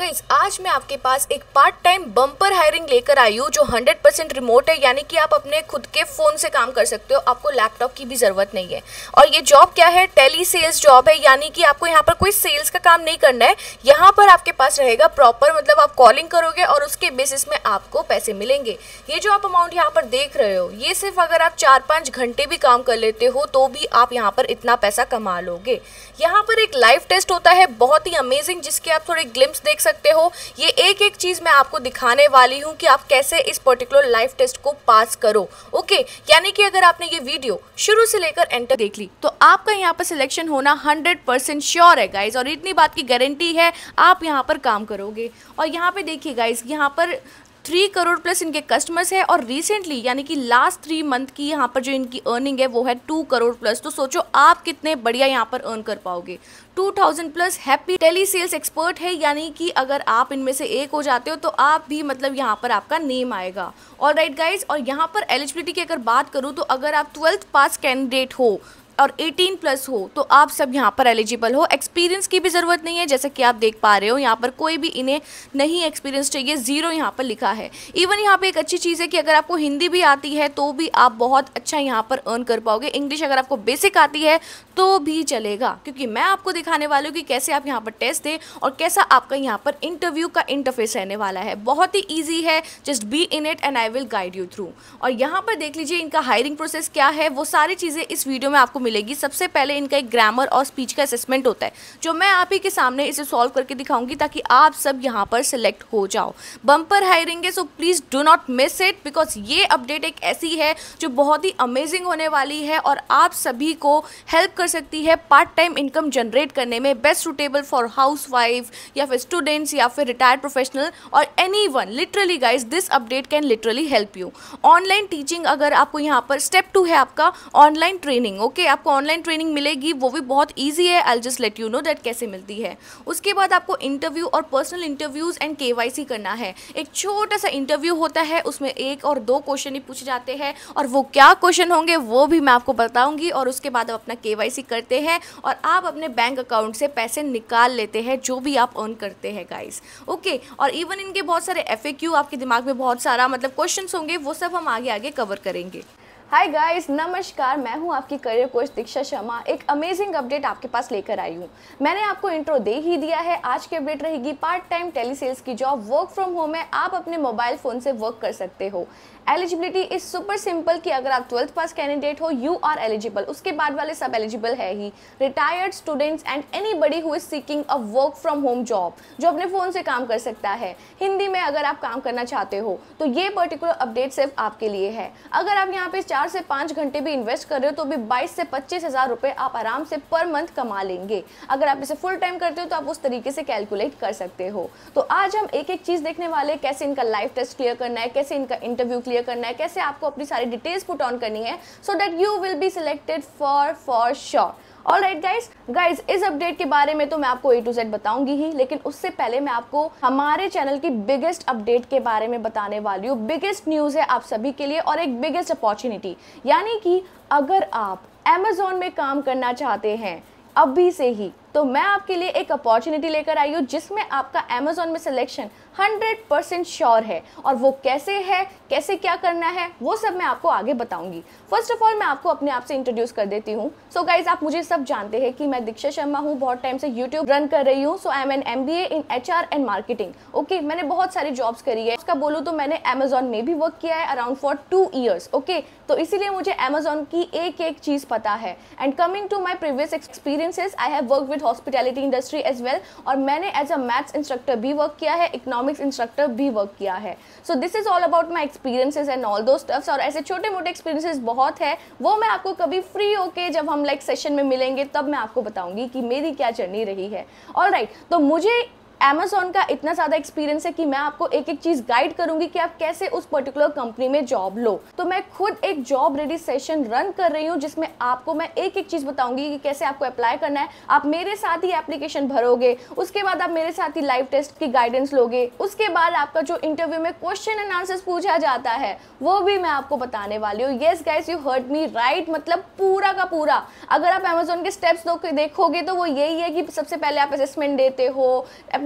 गईस आज मैं आपके पास एक पार्ट टाइम बम्पर हायरिंग लेकर आई हूँ जो 100 परसेंट रिमोट है यानी कि आप अपने खुद के फ़ोन से काम कर सकते हो आपको लैपटॉप की भी ज़रूरत नहीं है और ये जॉब क्या है टेली सेल्स जॉब है यानी कि आपको यहाँ पर कोई सेल्स का काम नहीं करना है यहाँ पर आपके पास रहेगा प्रॉपर मतलब आप कॉलिंग करोगे और उसके बेसिस में आपको पैसे मिलेंगे ये जो आप अमाउंट यहाँ पर देख रहे हो ये सिर्फ अगर आप चार पाँच घंटे भी काम कर लेते हो तो भी आप यहाँ पर इतना पैसा कमा लोगे यहाँ पर एक लाइव टेस्ट होता है बहुत ही अमेजिंग जिसके आप थोड़े ग्लिम्स देख सकते हो ये एक एक चीज़ मैं आपको दिखाने वाली हूँ कि आप कैसे इस पर्टिकुलर लाइव टेस्ट को पास करो ओके यानी कि अगर आपने ये वीडियो शुरू से लेकर एंटर देख ली तो आपका यहाँ पर सिलेक्शन होना हंड्रेड परसेंट श्योर है गाइज और इतनी बात की गारंटी है आप यहाँ पर काम करोगे और यहाँ पर देखिए गाइज यहाँ पर थ्री करोड़ प्लस इनके कस्टमर्स हैं और रिसेंटली यानी कि लास्ट थ्री मंथ की यहाँ पर जो इनकी अर्निंग है वो है टू करोड़ प्लस तो सोचो आप कितने बढ़िया यहाँ पर अर्न कर पाओगे 2000 plus happy tele sales expert है यानी कि अगर आप इनमें से एक हो जाते हो तो आप भी मतलब यहाँ पर आपका नेम आएगा ऑल राइट गाइज और यहाँ पर एलिजिबिलिटी की अगर बात करूँ तो अगर आप ट्वेल्थ पास कैंडिडेट हो और 18 प्लस हो तो आप सब यहाँ पर एलिजिबल हो एक्सपीरियंस की भी ज़रूरत नहीं है जैसा कि आप देख पा रहे हो यहाँ पर कोई भी इन्हें नहीं एक्सपीरियंस चाहिए ज़ीरो यहाँ पर लिखा है इवन यहाँ पर एक अच्छी चीज़ है कि अगर आपको हिंदी भी आती है तो भी आप बहुत अच्छा यहाँ पर अर्न कर पाओगे इंग्लिश अगर आपको बेसिक आती है तो भी चलेगा क्योंकि मैं आपको दिखाने वाली हूँ कि कैसे आप यहाँ पर टेस्ट दें और कैसा आपका यहाँ पर इंटरव्यू का इंटरफेस रहने वाला है बहुत ही ईजी है just be in it and I will guide you through और यहाँ पर देख लीजिए इनका हायरिंग प्रोसेस क्या है वो सारी चीज़ें इस वीडियो में आपको मिलेगी सबसे पहले इनका एक ग्रामर और स्पीच का असेसमेंट होता है जो मैं आप ही के सामने इसे सॉल्व करके दिखाऊंगी ताकि आप सब यहाँ पर सिलेक्ट हो जाओ बम्पर हायरिंग है so please do not miss it because ये अपडेट एक ऐसी है जो बहुत ही अमेजिंग होने वाली है और आप सभी को हेल्प कर सकती है पार्ट टाइम इनकम जनरेट करने में बेस्ट सुटेबल फॉर हाउस या फिर स्टूडेंट्स या फिर रिटायर्ड प्रोफेशनल और anyone literally guys this update can literally help you online teaching अगर आपको यहाँ पर स्टेप टू है आपका ऑनलाइन ट्रेनिंग ओके okay? आपको ऑनलाइन ट्रेनिंग मिलेगी वो भी बहुत ईजी है I just let you know that कैसे मिलती है उसके बाद आपको इंटरव्यू और पर्सनल इंटरव्यूज़ एंड के करना है एक छोटा सा इंटरव्यू होता है उसमें एक और दो क्वेश्चन ही पूछे जाते हैं और वो क्या क्वेश्चन होंगे वो भी मैं आपको बताऊंगी और उसके बाद आप अपना के करते हैं और आप अपने बैंक अकाउंट से पैसे निकाल लेते हैं जो भी आप अर्न करते हैं गाइस ओके और इवन इनके बहुत सारे एफ आपके दिमाग में बहुत सारा मतलब क्वेश्चन होंगे वो सब हम आगे आगे कवर करेंगे हाय गाइस नमस्कार मैं हूं आपकी करियर कोच दीक्षा शर्मा एक अमेजिंग अपडेट आपके पास लेकर आई हूं मैंने आपको इंट्रो दे ही दिया है आज की अपडेट रहेगी पार्ट टाइम टेली सेल्स की जॉब वर्क फ्रॉम होम है आप अपने मोबाइल फ़ोन से वर्क कर सकते हो एलिजिबिलिटी इज सुपर सिंपल कि अगर आप ट्वेल्थ पास कैंडिडेट हो यू आर एलिजिबल उसके बाद वाले सब एलिजिबल है ही retired students and anybody who is seeking a work from home job जो अपने फ़ोन से काम कर सकता है हिंदी में अगर आप काम करना चाहते हो तो ये पर्टिकुलर अपडेट सिर्फ आपके लिए है अगर आप यहाँ पे चार से पाँच घंटे भी इन्वेस्ट कर रहे हो तो भी बाईस से पच्चीस हज़ार रुपये आप आराम से पर मंथ कमा लेंगे अगर आप इसे फुल टाइम करते हो तो आप उस तरीके से कैलकुलेट कर सकते हो तो आज हम एक एक चीज़ देखने वाले कैसे इनका लाइफ टेस्ट क्लियर करना है कैसे इनका इंटरव्यू क्लियर क्लियर करना है कैसे आपको अपनी सारी डिटेल्स पुट ऑन करनी है so that you will be selected for for sure all right guys guys इस अपडेट के बारे में तो मैं आपको ए टू जेड बताऊंगी ही लेकिन उससे पहले मैं आपको हमारे चैनल की बिगेस्ट अपडेट के बारे में बताने वाली हूँ बिगेस्ट न्यूज़ है आप सभी के लिए और एक बिगेस्ट अपॉर्चुनिटी यानी कि अगर आप अमेजोन में काम करना चाहते हैं अभी से ही तो मैं आपके लिए एक अपॉर्चुनिटी लेकर आई हूँ जिसमें आपका अमेजोन में सिलेक्शन हंड्रेड परसेंट श्योर है और वो कैसे है कैसे क्या करना है वो सब मैं आपको आगे बताऊंगी फर्स्ट ऑफ ऑल मैं आपको अपने आप से इंट्रोड्यूस कर देती हूँ सो गाइज आप मुझे सब जानते हैं कि मैं दीक्षा शर्मा हूँ बहुत टाइम से यूट्यूब रन कर रही हूँ so I am an M B A in H R and marketing okay मैंने बहुत सारी जॉब्स करी है उसका बोलूँ तो मैंने अमेजोन में भी वर्क किया है around for two years okay तो इसीलिए मुझे अमेजोन की एक एक चीज़ पता है and coming to my previous experiences I have work with hospitality industry as well और मैंने एज अ मैथ्स इंस्ट्रक्टर भी वर्क किया है इकोनॉमिक इकोनॉमिक्स इंस्ट्रक्टर भी वर्क किया है so this is all about my experiences and all those stuffs और ऐसे छोटे मोटे एक्सपीरियंसिस बहुत है वो मैं आपको कभी फ्री होके जब हम लाइक like, सेशन में मिलेंगे तब मैं आपको बताऊंगी कि मेरी क्या जर्नी रही है ऑल right, तो मुझे एमेजोन का इतना ज़्यादा एक्सपीरियंस है कि मैं आपको एक एक चीज़ गाइड करूंगी कि आप कैसे उस पर्टिकुलर कंपनी में जॉब लो तो मैं खुद एक जॉब रेडी सेशन रन कर रही हूँ जिसमें आपको मैं एक एक चीज़ बताऊंगी कि कैसे आपको अप्लाई करना है आप मेरे साथ ही एप्लीकेशन भरोगे उसके बाद आप मेरे साथ ही लाइव टेस्ट की गाइडेंस लोगे उसके बाद आपका जो इंटरव्यू में क्वेश्चन एंड आंसर पूछा जाता है वो भी मैं आपको बताने वाली हूँ yes guys you heard me right मतलब पूरा का पूरा अगर आप एमेजोन के स्टेप्स देखोगे तो वो यही है कि सबसे पहले आप असेसमेंट देते हो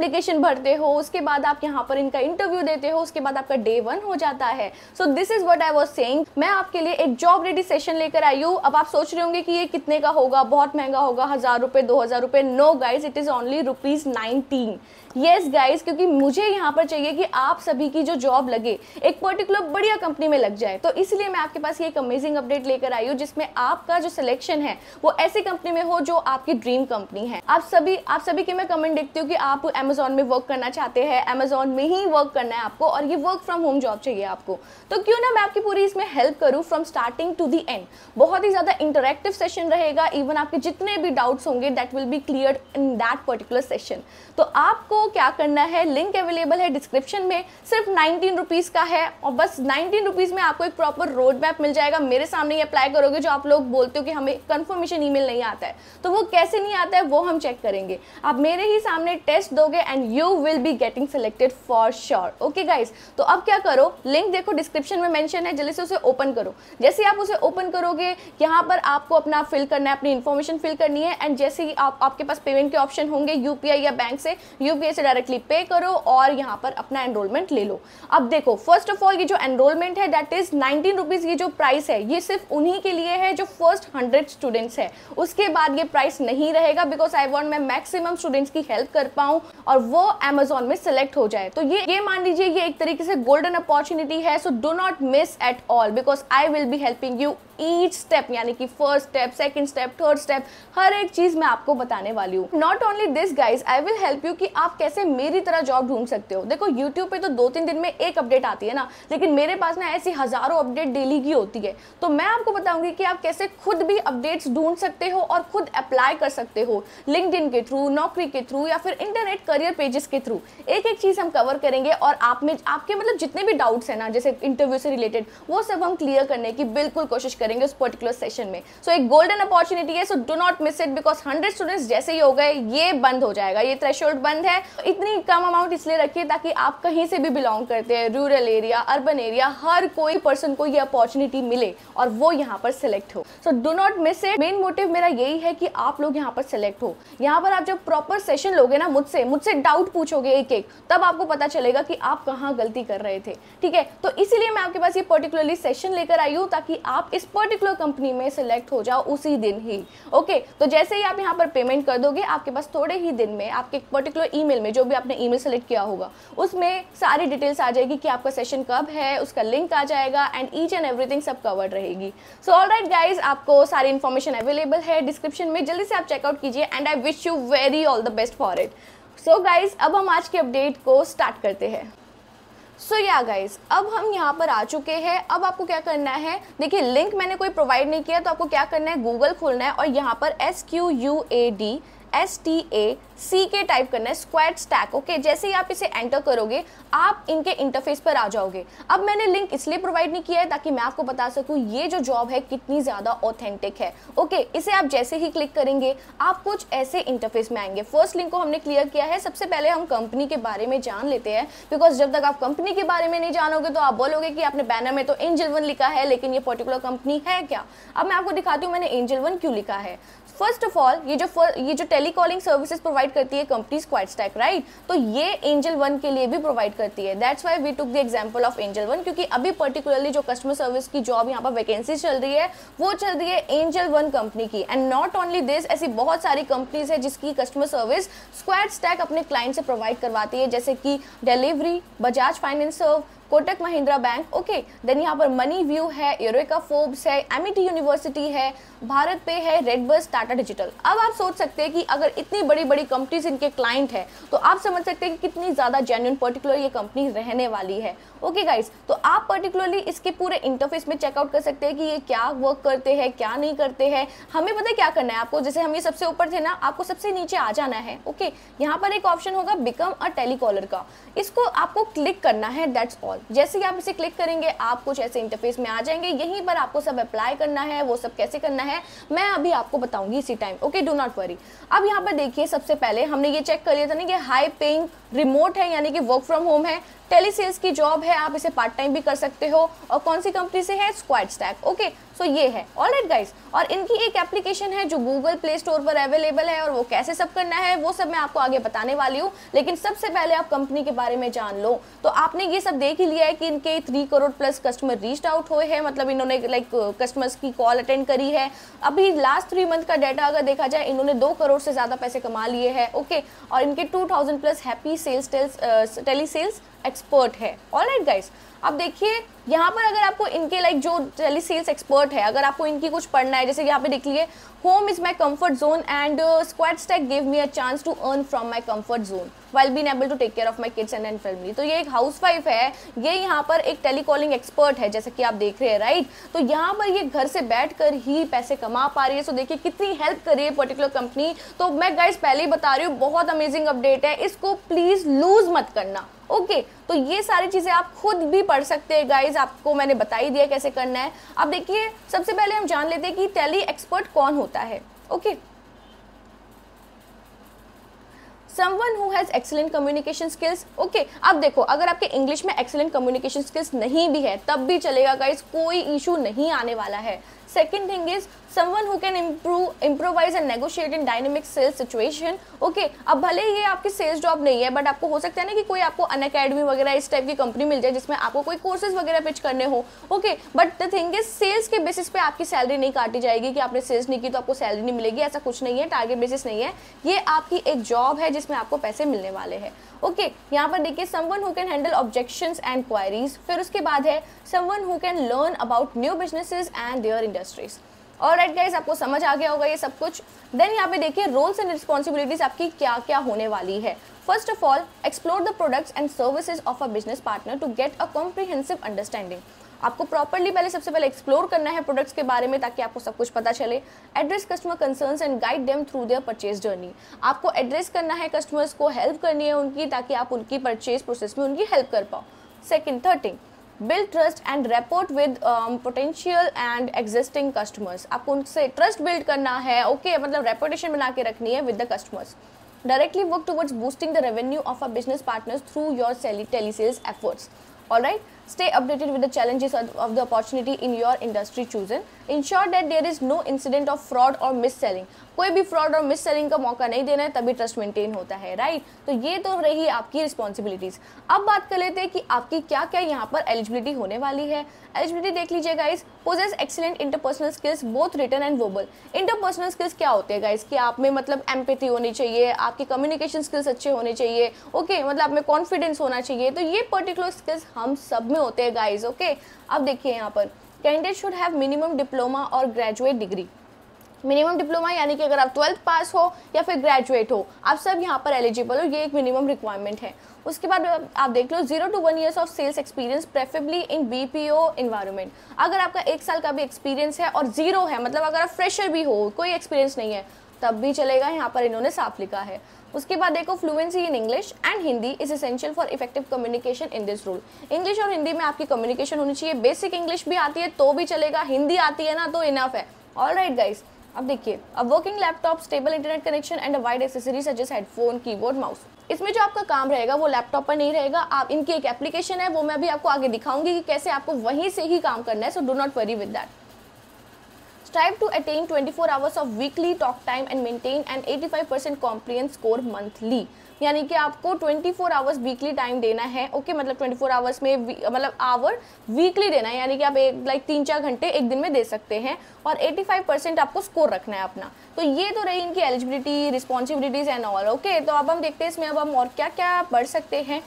एप्लीकेशन भरते हो उसके बाद आप यहाँ पर इनका इंटरव्यू देते हो उसके बाद आपका डे वन हो जाता है so this is what I was saying मैं आपके लिए एक जॉब रेडी सेशन लेकर आई हूँ अब आप सोच रहे होंगे कि ये कितने का होगा बहुत महंगा होगा हजार रुपये दो हजार रुपये no guys it is only rupees nineteen yes guys क्योंकि मुझे यहाँ पर चाहिए कि आप सभी की जो जॉब लगे एक पर्टिकुलर बढ़िया कंपनी में लग जाए तो इसलिए मैं आपके पास ये एक अमेजिंग अपडेट लेकर आई हूँ जिसमें आपका जो सिलेक्शन है वो ऐसी कंपनी में हो जो आपकी ड्रीम कंपनी है आप सभी आप सभी के मैं कमेंट देखती हूँ कि आप अमेजोन में वर्क करना चाहते हैं अमेजोन में ही वर्क करना है आपको और ये वर्क फ्रॉम होम जॉब चाहिए आपको तो क्यों ना मैं आपकी पूरी इसमें हेल्प करूँ from starting to the end बहुत ही ज़्यादा इंटरेक्टिव सेशन रहेगा इवन आपके जितने भी डाउट्स होंगे that will be clear in that particular session तो आपको क्या करना है लिंक अवेलेबल है डिस्क्रिप्शन में सिर्फ नाइनटीन रुपीज़ का है और बस नाइनटीन रुपीज़ में आपको एक प्रॉपर रोड मैप मिल जाएगा मेरे सामने ही अप्लाई करोगे जो आप लोग बोलते हो कि हमें कन्फर्मेशन ईमेल नहीं आता है तो वो कैसे नहीं आता है वो हम चेक करेंगे आप मेरे ही सामने टेस्ट दोगे and you will be getting selected for sure okay guys तो अब क्या करो लिंक देखो डिस्क्रिप्शन में मैंशन है जल्दी से उसे ओपन करो जैसे आप उसे ओपन करोगे यहाँ पर आपको अपना फिल करना है अपनी इन्फॉर्मेशन फिल करनी है एंड जैसे ही आप आपके पास पेमेंट के ऑप्शन होंगे यूपीआई या बैंक से यूपीआई है से डायरेक्टली पे करो और यहाँ पर अपना एनरोलमेंट ले लो अब देखो फर्स्ट ऑफ ऑल ये जो एनरोलमेंट है दैट इज नाइनटीन रुपीज़ ये जो प्राइस है ये सिर्फ उन्हीं के लिए है जो फर्स्ट हंड्रेड स्टूडेंट्स है उसके बाद ये प्राइस नहीं रहेगा बिकॉज आई वॉन्ट मैं मैक्सिमम स्टूडेंट्स की हेल्प कर पाऊँ और वो अमेजोन में सिलेक्ट हो जाए तो ये ये मान लीजिए ये एक तरीके से गोल्डन अपॉर्चुनिटी है so do not miss at all because I will be helping you each step यानी कि first step second step third step हर एक चीज मैं आपको बताने वाली हूँ not only this guys I will help you कि आप कैसे मेरी तरह जॉब ढूंढ सकते हो देखो यूट्यूब पे तो दो तीन दिन में एक अपडेट आती है ना लेकिन मेरे पास ना ऐसी हज़ारों अपडेट डेली की होती है तो मैं आपको बताऊंगी कि आप कैसे खुद भी अपडेट्स ढूंढ सकते हो और खुद अप्लाई कर सकते हो लिंकड के थ्रू नौकरी के थ्रू या फिर इंटरनेट करियर पेजेस के थ्रू एक एक चीज़ हम कवर करेंगे और आप में आपके मतलब जितने भी डाउट्स हैं ना जैसे इंटरव्यू से रिलेटेड वो सब हम क्लियर करने की बिल्कुल कोशिश करेंगे उस पर्टिकुलर सेशन में सो so, एक गोल्डन अपॉर्चुनिटी है so do not miss it because hundred students जैसे ही हो गए ये बंद हो जाएगा ये थ्रेश बंद है इतनी कम अमाउंट इसलिए रखिए ताकि आप कहीं से भी बिलोंग करते हैं रूरल एरिया अर्बन एरिया हर कोई पर्सन को ये अपॉर्चुनिटी मिले और वो यहाँ पर सिलेक्ट हो so do not miss it main motive मेरा यही है कि आप लोग यहाँ पर सिलेक्ट हो यहाँ पर आप जब प्रॉपर सेशन लोगे ना मुझसे मुझसे डाउट पूछोगे एक एक तब आपको पता चलेगा कि आप कहाँ गलती कर रहे थे ठीक है तो इसीलिए मैं आपके पास ये पर्टिकुलरली सेशन लेकर आई हूँ ताकि आप इस पर्टिकुलर कंपनी में सिलेक्ट हो जाओ उसी दिन ही ओके तो जैसे ही आप यहाँ पर पेमेंट कर दोगे आपके पास थोड़े ही दिन में आपके पर्टिकुलर ई ईमेल में जो भी आपने ईमेल सेलेक्ट किया होगा उसमें सारी डिटेल्स आ जाएगी कि आपका सेशन कब है उसका लिंक आ जाएगा एंड ईच एंड एवरीथिंग सब कवर्ड रहेगी सो ऑल राइट गाइज आपको सारी इन्फॉर्मेशन अवेलेबल है डिस्क्रिप्शन में जल्दी से आप चेकआउट कीजिए and I wish you very all the best for it so guys अब हम आज के अपडेट को स्टार्ट करते हैं सो या गाइज अब हम यहाँ पर आ चुके हैं अब आपको क्या करना है देखिए लिंक मैंने कोई प्रोवाइड नहीं किया तो आपको क्या करना है गूगल खोलना है और यहाँ पर S Q U A D S T A C K type करना है स्क्वाड स्टैक ओके जैसे ही आप इसे एंटर करोगे आप इनके इंटरफेस पर आ जाओगे अब मैंने लिंक इसलिए प्रोवाइड नहीं किया है ताकि मैं आपको बता सकूं ये जो जॉब है कितनी ज़्यादा ऑथेंटिक है ओके okay, इसे आप जैसे ही क्लिक करेंगे आप कुछ ऐसे इंटरफेस में आएंगे फर्स्ट लिंक को हमने क्लियर किया है सबसे पहले हम कंपनी के बारे में जान लेते हैं बिकॉज जब तक आप कंपनी के बारे में नहीं जानोगे तो आप बोलोगे कि आपने बैनर में तो एंजल वन लिखा है लेकिन ये पर्टिकुलर कंपनी है क्या अब मैं आपको दिखाती हूँ मैंने एंजल वन क्यों लिखा है फर्स्ट ऑफ ऑल ये जो ये जो टेलीकॉलिंग सर्विसेज प्रोवाइड करती है कंपनीज क्वाइट स्टैक राइट तो ये एंजल वन के लिए भी प्रोवाइड करती है that's why we took the example of Angel One क्योंकि अभी पर्टिकुलरली जो कस्टमर सर्विस की जॉब यहाँ पर वैकेंसी चल रही है वो चल रही है एंजल वन कंपनी की एंड नॉट ओनली दिस ऐसी बहुत सारी कंपनीज है जिसकी कस्टमर सर्विस स्क्वाड स्टैक अपने क्लाइंट से प्रोवाइड करवाती है जैसे कि डिलीवरी बजाज फाइनेंस सर्व Kotak Mahindra bank okay then यहाँ पर मनी व्यू है यूरोका फोर्ब्स है एम यूनिवर्सिटी e है भारत पे है रेड बस टाटा डिजिटल अब आप सोच सकते हैं कि अगर इतनी बड़ी बड़ी कंपनीज इनके क्लाइंट है तो आप समझ सकते हैं कि कितनी ज़्यादा जेन्यून पर्टिकुलर ये कंपनी रहने वाली है ओके गाइज तो आप पर्टिकुलरली इसके पूरे इंटरफेस में चेकआउट कर सकते हैं कि ये क्या वर्क करते हैं क्या नहीं करते हैं हमें पता है क्या करना है आपको जैसे हम ये सबसे ऊपर थे ना आपको सबसे नीचे आ जाना है ओके यहाँ पर एक ऑप्शन होगा बिकम अ टेलीकॉलर का इसको आपको क्लिक करना है दैट्स ऑल जैसे ही आप इसे क्लिक करेंगे आप कुछ ऐसे इंटरफेस में आ जाएंगे यहीं पर आपको सब अप्लाई करना है वो सब कैसे करना है मैं अभी आपको बताऊंगी इसी time okay do not worry अब यहाँ पर देखिए सबसे पहले हमने ये चेक कर लिया था ना कि हाई पेइंग रिमोट है यानी कि वर्क फ्रॉम होम है टेली सेल्स की जॉब है आप इसे पार्ट टाइम भी कर सकते हो और कौन सी कंपनी से है स्क्वाड स्टैक ओके सो ये है ऑल राइट गाइज और इनकी एक एप्लीकेशन है जो गूगल प्ले स्टोर पर अवेलेबल है और वो कैसे सब करना है वो सब मैं आपको आगे बताने वाली हूँ लेकिन सबसे पहले आप कंपनी के बारे में जान लो तो आपने ये सब देख ही लिया है कि इनके three crore plus customer reach out हुए हैं मतलब इन्होंने लाइक कस्टमर्स की कॉल अटेंड करी है अभी लास्ट थ्री मंथ का डाटा अगर देखा जाए इन्होंने दो करोड़ से ज़्यादा पैसे कमा लिए हैं ओके और इनके two thousand plus happy sales tele sales expert है ऑल राइट गाइस अब देखिए यहाँ पर अगर आपको इनके लाइक जो टेली सेल्स एक्सपर्ट है अगर आपको इनकी कुछ पढ़ना है जैसे यहाँ पे देख लीजिए home is my comfort zone and Squad Stack give me a chance to earn from my comfort zone well been able to take care of my kids and and family तो ये एक हाउस वाइफ है ये यहाँ पर एक telecalling expert है जैसे कि आप देख रहे हैं राइट तो यहाँ पर ये घर से बैठ कर ही पैसे कमा पा रही है सो देखिए कितनी हेल्प कर रही है पर्टिकुलर कंपनी तो मैं गाइज पहले ही बता रही हूँ बहुत अमेजिंग अपडेट है इसको प्लीज़ लूज़ मत करना ओके okay, तो ये सारी चीज़ें आप खुद भी पढ़ सकते हैं गाइज आपको मैंने बता ही दिया कैसे करना है अब देखिए सबसे पहले हम जान लेते हैं कि टेली एक्सपर्ट कौन होता है okay someone who has excellent communication skills okay अब देखो अगर आपके इंग्लिश में एक्सेलेंट कम्युनिकेशन स्किल्स नहीं भी है तब भी चलेगा गाइज कोई इशू नहीं आने वाला है second thing is someone who can improve improvise and negotiate in dynamic sales situation okay अब भले ये आपकी सेल्स जॉब नहीं है बट आपको हो सकता है ना कि कोई आपको अन अकेडमी वगैरह इस टाइप की कंपनी मिल जाए जिसमें आपको कोई कोर्सेज वगैरह पिच करने हो okay but the thing is sales के बेसिस पे आपकी सैलरी नहीं काटी जाएगी कि आपने सेल्स नहीं की तो आपको सैलरी नहीं मिलेगी ऐसा कुछ नहीं है टारगेट बेसिस नहीं है ये आपकी एक जॉब है जिसमें आपको पैसे मिलने वाले हैं ओके okay, यहाँ पर देखिए someone who can handle objections and queries फिर उसके बाद है someone who can learn about new businesses and their industries और राइट गाइज आपको समझ आ गया होगा ये सब कुछ देन यहाँ पे देखिए रोल्स एंड रिस्पॉन्सिबिलिटीज आपकी क्या क्या होने वाली है first of all explore the products and services of a business partner to get a comprehensive understanding आपको प्रॉपरली पहले सबसे पहले एक्सप्लोर करना है प्रोडक्ट्स के बारे में ताकि आपको सब कुछ पता चले address customer concern and guide them through their purchase journey आपको एड्रेस करना है कस्टमर्स को हेल्प करनी है उनकी ताकि आप उनकी परचेज प्रोसेस में उनकी हेल्प कर पाओ second third thing build trust and rapport with potential and existing customers आपको उनसे ट्रस्ट बिल्ड करना है ओके okay, मतलब रेपोटेशन बना के रखनी है with the customers directly work towards boosting the revenue of a business partners through your sale sales efforts all right Stay updated with the challenges of the opportunity in your industry chosen. Ensure that there is no incident of fraud or mis-selling. कोई भी fraud और miss selling का मौका नहीं देना है तभी trust maintain होता है राइट तो ये तो रही आपकी रिस्पॉन्सिबिलिटीज़ अब बात कर लेते हैं कि आपकी क्या क्या यहाँ पर एलिजिबिलिटी होने वाली है एलिजिबिलिटी देख लीजिए guys possess excellent interpersonal skills both written and verbal interpersonal skills क्या होते हैं गाइज कि आप में मतलब एम्पेथी होनी चाहिए आपकी कम्युनिकेशन स्किल्स अच्छे होने चाहिए ओके okay, मतलब आप में कॉन्फिडेंस होना चाहिए तो ये पर्टिकुलर स्किल्स हम सब में होते हैं गाइज ओके okay? अब देखिए यहाँ पर candidate should have minimum diploma और ग्रेजुएट डिग्री मिनिमम डिप्लोमा यानी कि अगर आप ट्वेल्थ पास हो या फिर ग्रेजुएट हो आप सब यहाँ पर एलिजिबल हो ये एक मिनिमम रिक्वायरमेंट है उसके बाद आप देख लो zero to one years of sales experience preferably in B P O environment अगर आपका एक साल का भी एक्सपीरियंस है और जीरो है मतलब अगर आप फ्रेशर भी हो कोई एक्सपीरियंस नहीं है तब भी चलेगा यहाँ पर इन्होंने साफ लिखा है उसके बाद देखो fluency in English and Hindi is essential for effective communication in this role English और हिंदी में आपकी कम्युनिकेशन होनी चाहिए बेसिक इंग्लिश भी आती है तो भी चलेगा हिंदी आती है ना तो इनफ है ऑल राइट गाइज़ अब देखिए अब working laptop stable internet connection and wired accessories such as headphone keyboard mouse इसमें जो आपका काम रहेगा वो लैपटॉप पर नहीं रहेगा आप इनकी एक एप्लीकेशन है वो मैं अभी आपको आगे दिखाऊंगी कि कैसे आपको वहीं से ही काम करना है so do not worry with that strive to attain 24 hours of weekly talk time and maintain and 85 percent compliance score monthly यानी कि आपको 24 फोर आवर्स वीकली टाइम देना है ओके मतलब 24 फोर आवर्स में मतलब आवर वीकली देना है यानी कि आप एक लाइक तीन चार घंटे एक दिन में दे सकते हैं और 85 परसेंट आपको स्कोर रखना है अपना तो ये तो रही इनकी eligibility responsibilities and all okay तो अब हम देखते हैं इसमें अब हम और क्या क्या पढ़ सकते हैं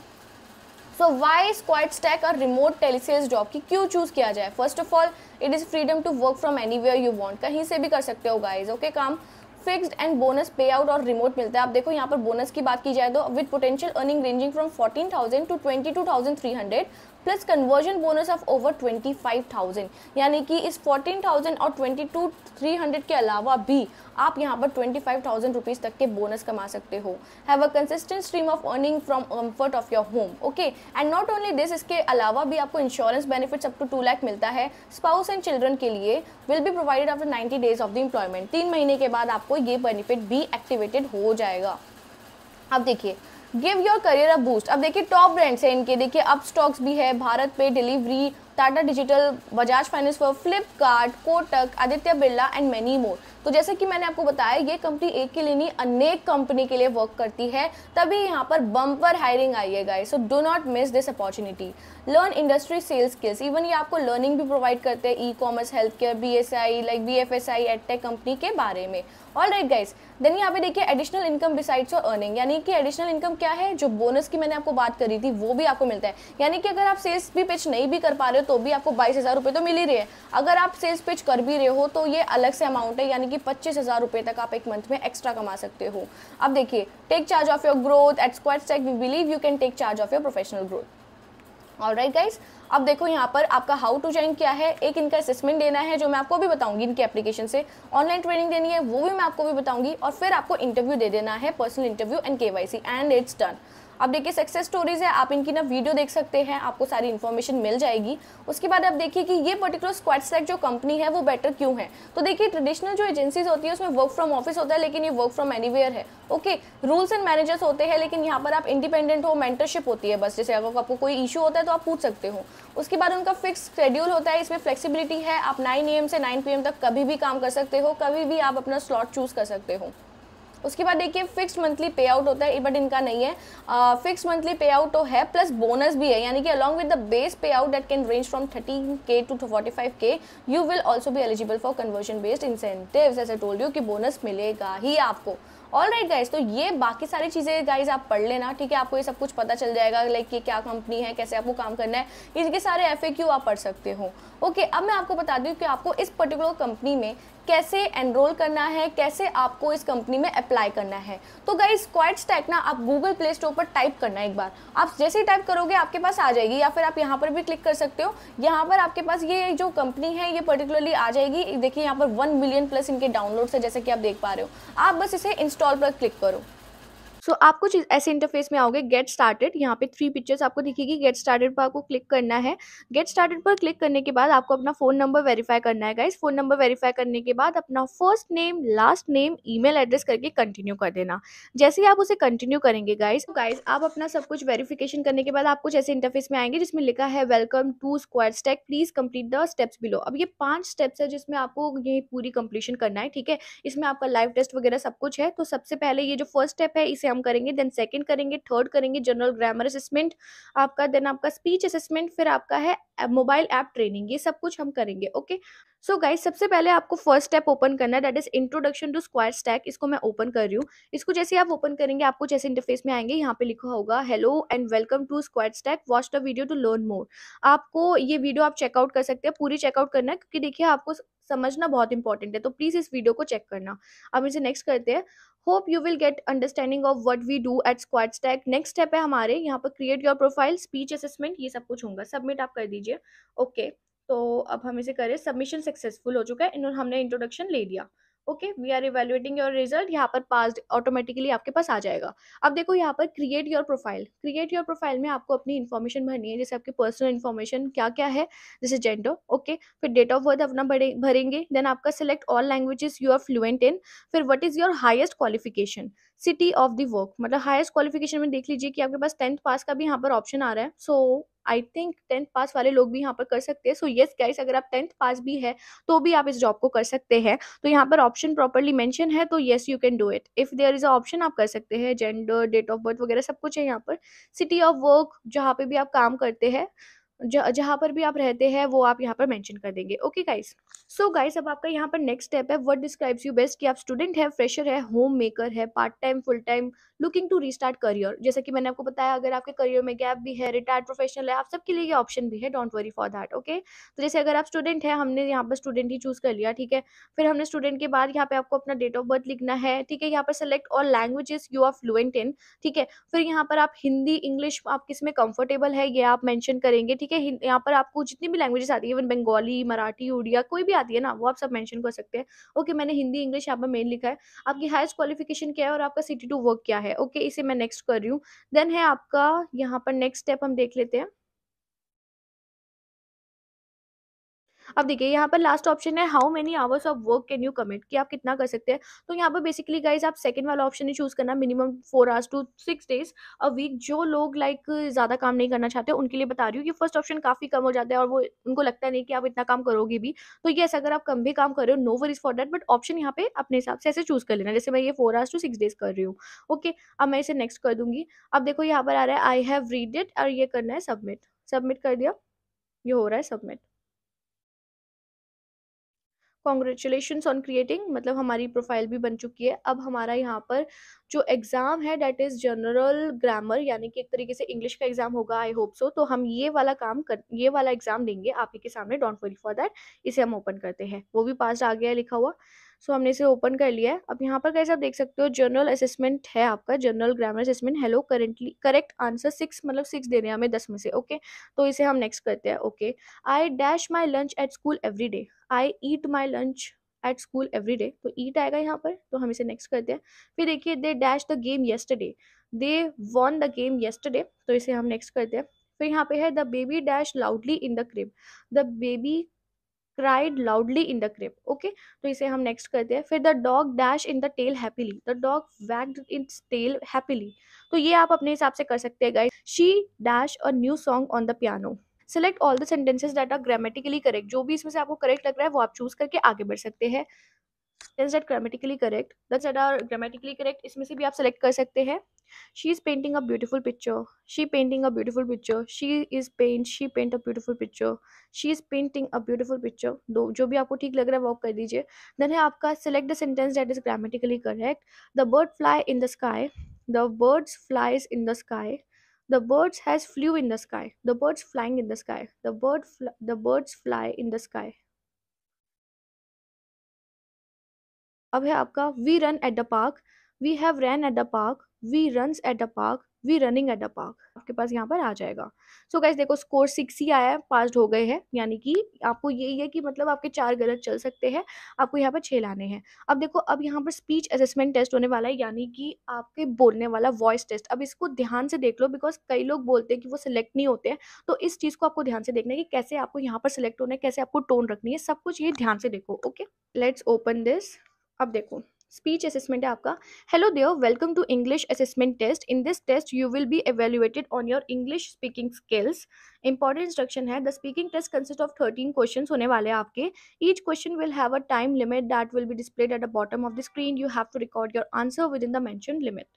सो वाई स्क्वाइट स्टैक और रिमोट टेलीसेल्स जॉब की क्यों चूज़ किया जाए first of all it is freedom to work from anywhere you want कहीं से भी कर सकते हो गाइज ओके okay, काम fixed and bonus payout और रिमोट मिलता है आप देखो यहाँ पर बोनस की बात की जाए तो with potential earning ranging from 14,000 to 22,300 plus conversion bonus of over twenty five thousand यानी कि इस फोर्टीन थाउजेंड और ट्वेंटी टू थ्री हंड्रेड के अलावा भी आप यहां पर ट्वेंटी फाइव थाउजेंड रुपीज़ तक के बोनस कमा सकते हो have a consistent stream of earning from comfort of your home okay and not only this इसके अलावा भी आपको insurance benefits up to two lakh मिलता है स्पाउस एंड चिल्ड्रन के लिए will be provided after ninety days of the employment तीन महीने के बाद आपको ये बेनिफिट भी एक्टिवेटेड हो जाएगा अब देखिए give your career a boost अब देखिए टॉप ब्रांड्स हैं इनके देखिए अप स्टॉक्स भी है BharatPe Delhivery Tata digital Bajaj finance for Flipkart Kotak Aditya Birla and many more तो जैसे कि मैंने आपको बताया ये कंपनी एक के लिए नहीं अनेक कंपनी के लिए वर्क करती है तभी यहाँ पर बम्पर हायरिंग आई है guys so do not miss this opportunity learn industry sales skills even ये आपको लर्निंग भी प्रोवाइड करते हैं e commerce health care B S I like B F S I tech company के बारे में ऑल राइट गाइस देन यहाँ पे देखिए एडिशनल इनकम बिसाइड्स और अर्निंग यानी कि एडिशनल इनकम क्या है जो बोनस की मैंने आपको बात करी थी वो भी आपको मिलता है यानी कि अगर आप सेल्स भी पिच नहीं भी कर पा रहे हो तो भी आपको बाईस हज़ार रुपये तो मिल ही रहे हैं अगर आप सेल्स पिच कर भी रहे हो तो ये अलग से अमाउंट है यानी कि पच्चीस हज़ार रुपए तक आप एक मंथ में एक्स्ट्रा कमा सकते हो अब देखिए take charge of your growth at Squad Stack we believe you can take charge of your professional growth और राइट गाइज अब देखो यहाँ पर आपका हाउ टू ज्वाइन क्या है एक इनका असेसमेंट देना है जो मैं आपको भी बताऊंगी इनके एप्लीकेशन से ऑनलाइन ट्रेनिंग देनी है वो भी मैं आपको भी बताऊंगी और फिर आपको इंटरव्यू दे देना है पर्सनल इंटरव्यू एंड के एंड इट्स डन आप देखिए सक्सेस स्टोरीज है आप इनकी ना वीडियो देख सकते हैं आपको सारी इन्फॉर्मेशन मिल जाएगी उसके बाद आप देखिए कि ये पर्टिकुलर स्क्वाड स्लैक जो कंपनी है वो बेटर क्यों है तो देखिए ट्रेडिशनल जो एजेंसीज होती है उसमें वर्क फ्रॉम ऑफिस होता है लेकिन ये वर्क फ्रॉम एनीवेयर है ओके रूल्स एंड मैनेजर्स होते हैं लेकिन यहाँ पर आप इंडिपेंडेंट हो मेंटरशिप होती है बस जैसे अगर आपको कोई इशू होता है तो आप पूछ सकते हो उसके बाद उनका फिक्स शेड्यूल होता है इसमें फ्लेक्सिबिलिटी है आप नाइन ए से नाइन पी तक कभी भी काम कर सकते हो कभी भी आप अपना स्लॉट चूज़ कर सकते हो उसके बाद देखिए फिक्स मंथली पे आउट होता है बट इनका नहीं है फिक्स मंथली पे आउट तो है प्लस बोनस भी है यानी कि along with the base payout that can range from thirty K to forty five K you will also भी eligible for conversion based incentive ऐसे टोल यू कि बोनस मिलेगा ही आपको ऑल राइट गाइज तो ये बाकी सारी चीज़ें गाइज आप पढ़ लेना ठीक है आपको ये सब कुछ पता चल जाएगा लाइक कि क्या कंपनी है कैसे आपको काम करना है इनके सारे एफ आप पढ़ सकते हो ओके okay, अब मैं आपको बता दूँ कि आपको इस पर्टिकुलर कंपनी में कैसे एनरोल करना है कैसे आपको इस कंपनी में अप्लाई करना है तो गई स्क्वाड स्टैक ना आप गूगल प्ले स्टोर पर टाइप करना है एक बार आप जैसे ही टाइप करोगे आपके पास आ जाएगी या फिर आप यहाँ पर भी क्लिक कर सकते हो यहाँ पर आपके पास ये जो कंपनी है ये पर्टिकुलरली आ जाएगी देखिए यहाँ पर वन मिलियन प्लस इनके डाउनलोड्स है जैसे कि आप देख पा रहे हो आप बस इसे इंस्टॉल पर क्लिक करो सो so, आप कुछ ऐसे इंटरफेस में आओगे गेट स्टार्टेड यहाँ पे थ्री पिक्चर्स आपको दिखेगी गेट स्टार्टेड पर आपको क्लिक करना है गेट स्टार्टेड पर क्लिक करने के बाद आपको अपना फोन नंबर वेरीफाई करना है गाइज फोन नंबर वेरीफाई करने के बाद अपना first name last name email address करके कंटिन्यू कर देना जैसे ही आप उसे कंटिन्यू करेंगे गाइज तो गाइज आप अपना सब कुछ वेरीफिकेशन करने के बाद आप कुछ ऐसे इंटरफेस में आएंगे जिसमें लिखा है welcome to Squad Stack please complete the steps below अब ये पांच स्टेप्स है जिसमें आपको ये पूरी कंप्लीशन करना है ठीक है इसमें आपका लाइव टेस्ट वगैरह सब कुछ है तो सबसे पहले ये जो फर्स्ट स्टेप है इसे हम करेंगे देन सेकंड करेंगे थर्ड करेंगे जनरल ग्रामर असेसमेंट आपका देन आपका स्पीच असेसमेंट फिर आपका है मोबाइल ऐप ट्रेनिंग ये सब कुछ हम करेंगे ओके सो गाइस सबसे पहले आपको फर्स्ट स्टेप ओपन करना है that is introduction to Squad Stack इसको मैं ओपन कर रही हूँ इसको जैसे आप ओपन करेंगे आपको जैसे इंटरफेस में आएंगे यहाँ पे लिखा होगा hello and welcome to Squad Stack watch the video to learn more आपको ये वीडियो आप चेकआउट कर सकते हैं पूरी चेकआउट करना है क्योंकि देखिए आपको समझना बहुत इंपॉर्टेंट है तो प्लीज़ इस वीडियो को चेक करना अब इसे नेक्स्ट करते हैं hope you will get understanding of what we do at Squad Stack next step है हमारे यहाँ पर create your profile speech assessment ये सब कुछ होगा सबमिट आप कर दीजिए ओके okay, तो अब हम इसे करें सबमिशन सक्सेसफुल हो चुका है इन्होंने हमने इंट्रोडक्शन ले लिया okay we are evaluating your result यहाँ पर पास ऑटोमेटिकली आपके पास आ जाएगा अब देखो यहाँ पर create your profile create your profile में आपको अपनी इन्फॉर्मेशन भरनी है जैसे आपकी पर्सनल इन्फॉर्मेशन क्या क्या है जैसे जेंडर ओके फिर डेट ऑफ बर्थ अपना भरेंगे देन आपका select all languages you are fluent in फिर what is your highest qualification city of the work मतलब हाईएस्ट क्वालिफिकेशन में देख लीजिए कि आपके पास टेंथ पास का भी यहाँ पर ऑप्शन आ रहा है सो आई थिंक टेंथ पास वाले लोग भी यहाँ पर कर सकते हैं सो येस गाइस अगर आप टेंथ पास भी है तो भी आप इस जॉब को कर सकते हैं तो यहाँ पर ऑप्शन प्रॉपरली मैंशन है तो yes you can do it if there is a option आप कर सकते हैं जेंडर डेट ऑफ बर्थ वगैरह सब कुछ है यहाँ पर सिटी ऑफ वर्क जहाँ पे भी आप काम करते हैं जहाँ पर भी आप रहते हैं वो आप यहाँ पर मेंशन कर देंगे ओके गाइस सो गाइस अब आपका यहाँ पर नेक्स्ट स्टेप है व्हाट डिस्क्राइब्स यू बेस्ट कि आप स्टूडेंट है फ्रेशर है होम मेकर है part time full time looking to restart career जैसा कि मैंने आपको बताया अगर आपके करियर में गैप भी है रिटायर्ड प्रोफेशनल है आप सबके लिए ये ऑप्शन भी है don't worry for that okay तो जैसे अगर आप स्टूडेंट है हमने यहाँ पर स्टूडेंट ही चूज कर लिया ठीक है फिर हमने स्टूडेंट के बाद यहाँ पे आपको अपना डेट ऑफ बर्थ लिखना है ठीक है यहाँ पर select all languages you are fluent in ठीक है फिर यहाँ पर आप हिंदी इंग्लिश आप किस में कंफर्टेबल है ये आप मैंशन करेंगे ठीक है ठीक है यहाँ पर आपको जितनी भी लैंग्वेजेस आती है इवन बंगाली मराठी उड़िया कोई भी आती है ना वो आप सब मैंशन कर सकते हैं ओके मैंने हिंदी इंग्लिश यहाँ पर मेन लिखा है आपकी हाइस्ट क्वालिफिकेशन क्या है और आपका सिटी टू वर्क क्या है ओके इसे मैं नेक्स्ट कर रही हूँ देन है आपका यहाँ पर नेक्स्ट स्टेप हम देख लेते हैं अब देखिए यहाँ पर लास्ट ऑप्शन है how many hours of work can you commit कि आप कितना कर सकते हैं तो यहाँ पर बेसिकली गाइज आप सेकंड वाला ऑप्शन ही चूज करना minimum four hours to six days a week जो लोग लाइक ज़्यादा काम नहीं करना चाहते उनके लिए बता रही हूँ कि फर्स्ट ऑप्शन काफ़ी कम हो जाता है और वो उनको लगता नहीं कि आप इतना काम करोगे भी तो ये अगर आप कम भी काम कर रहे हो no worry is for that but option यहाँ पे अपने हिसाब से ऐसे चूज कर लेना जैसे मैं ये four hours to six days कर रही हूँ ओके okay, अब मैं इसे नेक्स्ट कर दूंगी अब देखो यहाँ पर आ रहा है आई हैव रीड इट और ये करना है सबमिट सबमिट कर दिया ये हो रहा है सबमिट कॉन्ग्रेचुलेशन ऑन क्रिएटिंग मतलब हमारी प्रोफाइल भी बन चुकी है अब हमारा यहाँ पर जो एग्ज़ाम है डेट इज़ जनरल ग्रामर यानी कि एक तरीके से इंग्लिश का एग्ज़ाम होगा आई होप सो तो हम ये वाला काम कर ये वाला एग्ज़ाम देंगे आप ही के सामने डोंट वरी फॉर दैट इसे हम ओपन करते हैं वो भी पास आ गया लिखा हुआ सो हमने इसे ओपन कर लिया है अब यहाँ पर कैसे आप देख सकते हो जनरल असेसमेंट है आपका general grammar assessment hello currently correct answer six मतलब सिक्स दे रहे हैं हमें दस में से ओके तो इसे हम नेक्स्ट करते हैं okay I dash my lunch at school every day I eat my lunch at school every day तो ईट आएगा यहाँ पर तो हम इसे नेक्स्ट करते हैं फिर देखिए they dash the game yesterday they won the game yesterday तो इसे हम नेक्स्ट करते हैं फिर यहाँ पे है the baby dash loudly in the crib the baby cried loudly in the crib okay तो इसे हम नेक्स्ट करते हैं फिर the dog dash in the tail happily the dog wagged its tail happily तो ये आप अपने हिसाब से कर सकते हैं guide she dash a new song on the piano select all the sentences that are grammatically correct जो भी इसमें से आपको करेक्ट लग रहा है वो आप चूज करके आगे बढ़ सकते हैं is that grammatically correct those that are grammatically correct इसमें से भी आप सेलेक्ट कर सकते हैं she is painting a beautiful picture she painting a beautiful picture she is paint she paint a beautiful picture she is painting a beautiful picture दो जो भी आपको ठीक लग रहा है वॉक कर दीजिए देन है आपका select the sentence that is grammatically correct the bird fly in the sky the birds flies in the sky the birds has flew in the sky the birds flying in the sky the bird the birds fly in the sky अब है आपका we run at the park we have run at the park we run at the park we running at the park आपके पास यहाँ पर आ जाएगा so so guys देखो स्कोर सिक्स ही आया है पास हो गए हैं यानी कि आपको यही है कि मतलब आपके चार गलत चल सकते हैं आपको यहाँ पर छः लाने हैं अब देखो अब यहाँ पर स्पीच असेसमेंट टेस्ट होने वाला है यानी कि आपके बोलने वाला वॉइस टेस्ट अब इसको ध्यान से देख लो बिकॉज कई लोग बोलते हैं कि वो सिलेक्ट नहीं होते हैं तो इस चीज़ को आपको ध्यान से देखना है कि कैसे आपको यहाँ पर सिलेक्ट होना है कैसे आपको टोन रखनी है सब कुछ ये ध्यान से देखो ओके लेट्स ओपन दिस अब देखो स्पीच असेसमेंट है आपका hello Dev welcome to English assessment test in this test you will be evaluated on your English speaking skills important instruction है the speaking test consist of thirteen question होने वाले हैं आपके each question will have a time limit that will be displayed at the bottom of the screen you have to record your answer within the mentioned limit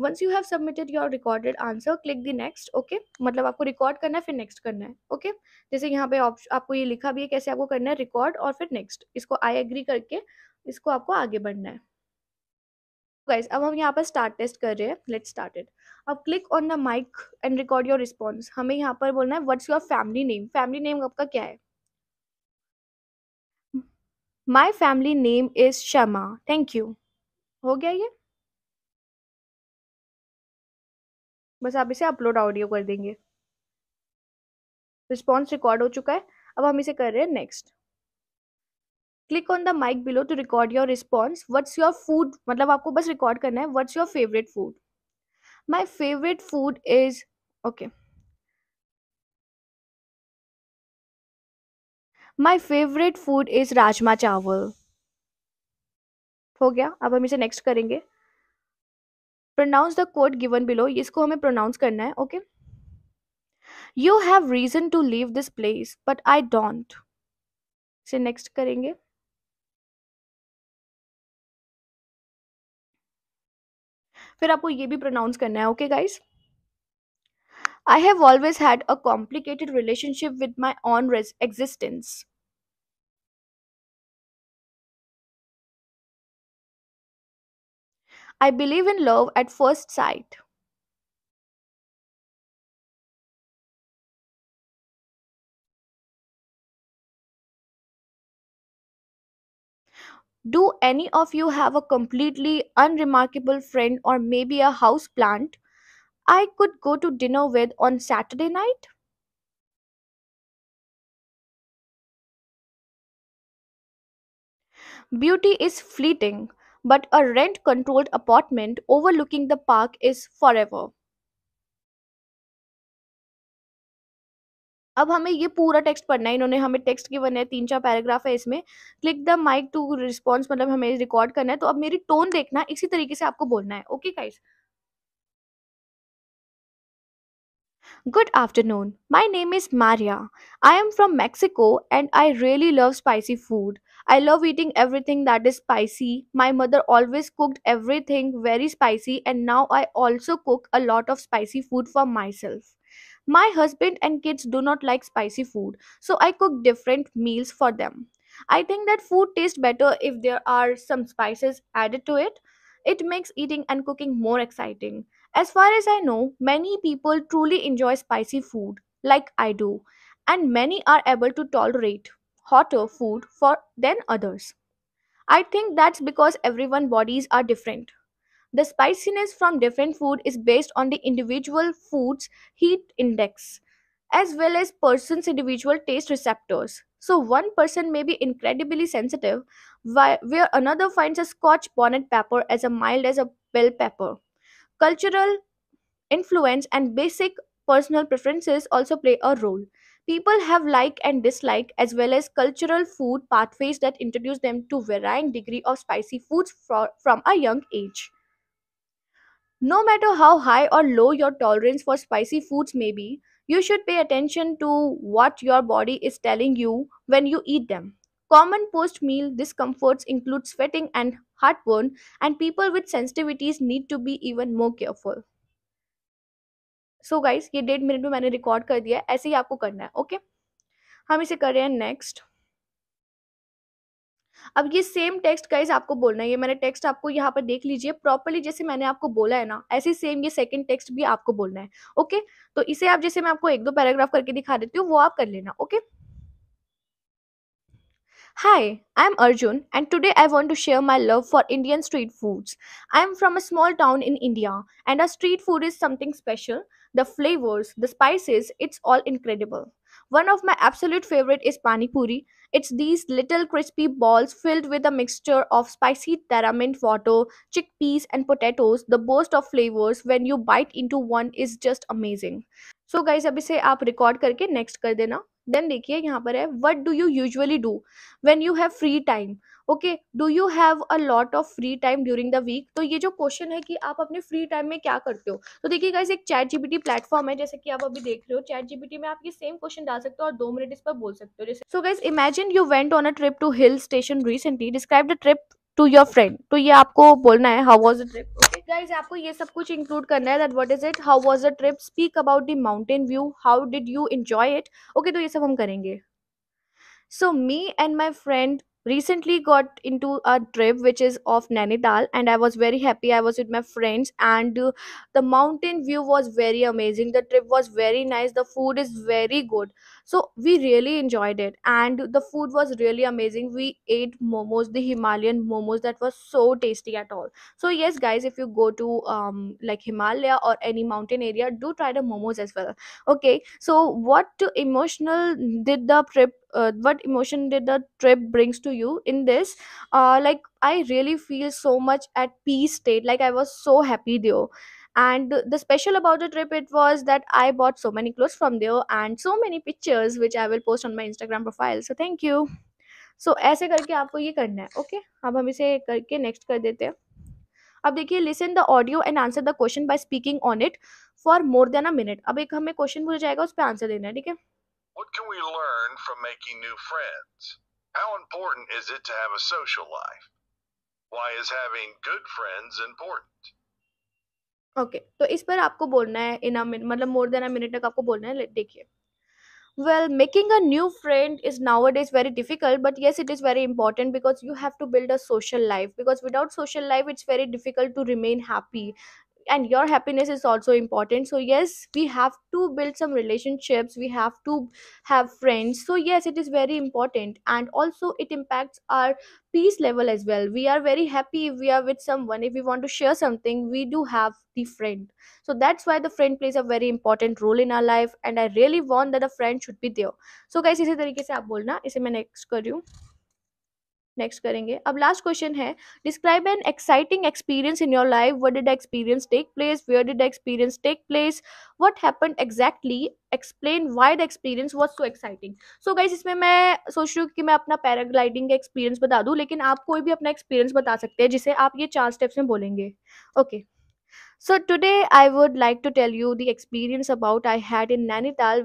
once you have submitted your recorded answer click the next okay मतलब आपको record करना है फिर next करना है okay okay? जैसे यहाँ पे आपको ये लिखा भी है कैसे आपको करना है रिकॉर्ड और फिर नेक्स्ट इसको आई एग्री करके इसको आपको आगे बढ़ना है गाइस अब हम यहाँ पर स्टार्ट टेस्ट कर रहे हैं लेट्स स्टार्ट इट अब click on the mic and record your response हमें यहाँ पर बोलना है what's your family name family name आपका क्या है my family name is Shama thank you हो गया ये बस आप इसे अपलोड ऑडियो कर देंगे रिस्पॉन्स रिकॉर्ड हो चुका है अब हम इसे कर रहे हैं next click on the mic below to record your response what's your food मतलब आपको बस रिकॉर्ड करना है what's your favourite food my favourite food is okay my favourite food is rajma chawal हो गया अब हम इसे नेक्स्ट करेंगे pronounce the code given below इसको हमें प्रोनाउंस करना है okay you have reason to leave this place but I don't इसे नेक्स्ट करेंगे फिर आपको ये भी प्रोनाउंस करना है okay guys I have always had a complicated relationship with my own existence I believe in love at first sight. Do any of you have a completely unremarkable friend or maybe a house plant I could go to dinner with on Saturday night? Beauty is fleeting, but a rent controlled apartment overlooking the park is forever. अब हमें ये पूरा text पढ़ना है इन्होंने हमें text के है तीन चार पैराग्राफ है इसमें click the mic to response मतलब हमें रिकॉर्ड करना है तो अब मेरी टोन देखना इसी तरीके से आपको बोलना है okay guys good afternoon my name is Maria I am from Mexico and I really love spicy food I love eating everything that is spicy my mother always cooked everything very spicy and now I also cook a lot of spicy food for myself My husband and kids do not like spicy food, so I cook different meals for them. I think that food tastes better if there are some spices added to it. It makes eating and cooking more exciting. As far as I know, many people truly enjoy spicy food, like I do, and many are able to tolerate hotter food for than others. I think that's because everyone bodies are different. The spiciness from different food is based on the individual food's heat index as well as person's individual taste receptors. So one person may be incredibly sensitive, while where another finds a Scotch bonnet pepper as a mild as a bell pepper. Cultural influence and basic personal preferences also play a role. People have like and dislike as well as cultural food pathways that introduce them to varying degree of spicy foods from a young age. No matter how high or low your tolerance for spicy foods may be you should pay attention to what your body is telling you when you eat them common post meal discomforts include sweating and heartburn and people with sensitivities need to be even more careful so guys ये डेढ़ minute में मैंने record कर दिया है ऐसे ही आपको करना है ओके okay? हम इसे कर रहे हैं नेक्स्ट अब ये सेम टेक्स्ट गाइज आपको बोलना है ये मैंने टेक्स्ट आपको यहाँ पर देख लीजिए प्रॉपरली जैसे मैंने आपको बोला है ना ऐसे सेम ये सेकंड टेक्स्ट भी आपको बोलना है ओके तो इसे आप जैसे मैं आपको एक दो पैराग्राफ करके दिखा देती हूँ वो आप कर लेना okay Hi, I'm Arjun, and today I want to share my love for Indian street foods. I'm from a small town in India, and our street food is something special. The flavors, the spices, it's all incredible. One of my absolute favorite is pani puri. It's these little crispy balls filled with a mixture of spicy tamarind water, chickpeas, and potatoes. The burst of flavors when you bite into one is just amazing. So so guys अब इसे आप record करके next कर देना then देखिए यहाँ पर है what do you usually do when you have free time okay do you have a lot of free time during the week तो ये जो क्वेश्चन है कि आप अपने फ्री टाइम में क्या करते हो तो देखिए गाइस एक चैट जीबीटी प्लेटफॉर्म है जैसे कि आप अभी देख रहे हो चैट जीबीटी में आप ये सेम क्वेश्चन डाल सकते हो और दो मिनट इस पर बोल सकते हो जैसे so guys imagine you went on a trip to hill station recently describe the trip to your friend तो ये आपको बोलना है how was the trip okay guys आपको ये सब कुछ इंक्लूड करना है that what is it how was the trip speak about the mountain view how did you enjoy it okay तो ये सब हम करेंगे so me and my friend recently got into a trip which is of Nainital and I was very happy I was with my friends and uh, the mountain view was very amazing the trip was very nice the food is very good so we really enjoyed it and the food was really amazing we ate momos the Himalayan momos that was so tasty at all so yes guys if you go to um like Himalaya or any mountain area do try the momos as well okay so what emotional did the trip uh, what emotion did the trip brings to you in this uh, like i really feel so much at peace state like i was so happy there and the special about the trip it was that i bought so many clothes from there and so many pictures which i will post on my instagram profile so thank you so so, ऐसे करके आपको ये करना है okay अब हम इसे करके नेक्स्ट कर देते हैं अब देखिए listen the audio and answer the question by speaking on it for more than a minute अब एक हमें क्वेश्चन पूछा जाएगा उस पर आंसर देना है ठीक है what can we learn from making new friends? How important is it to have a social life? Why is having good friends important? Okay, so okay तो इस पर आपको बोलना more than a minute. Than a minute तक आपको बोलना है देखिए well making a new friend is nowadays very difficult but yes it is very important because you have to build a social life because without social life it's very difficult to remain happy and your happiness is also important so yes we have to build some relationships we have to have friends so yes it is very important and also it impacts our peace level as well we are very happy if we are with someone if we want to share something we do have the friend so that's why the friend plays a very important role in our life and i really want that a friend should be there so guys इसी तरीके से आप बोलना इसे मैं next कर next करेंगे अब लास्ट क्वेश्चन है describe an exciting experience in your life what did experience take place where did experience take place what happen exactly explain why the experience was so exciting so guys इसमें मैं सोच रही हूँ कि मैं अपना paragliding का एक्सपीरियंस बता दूँ लेकिन आप कोई भी अपना एक्सपीरियंस बता सकते हैं जिसे आप ये चार स्टेप्स में बोलेंगे okay so today I would like to tell you the experience about I had in Nainital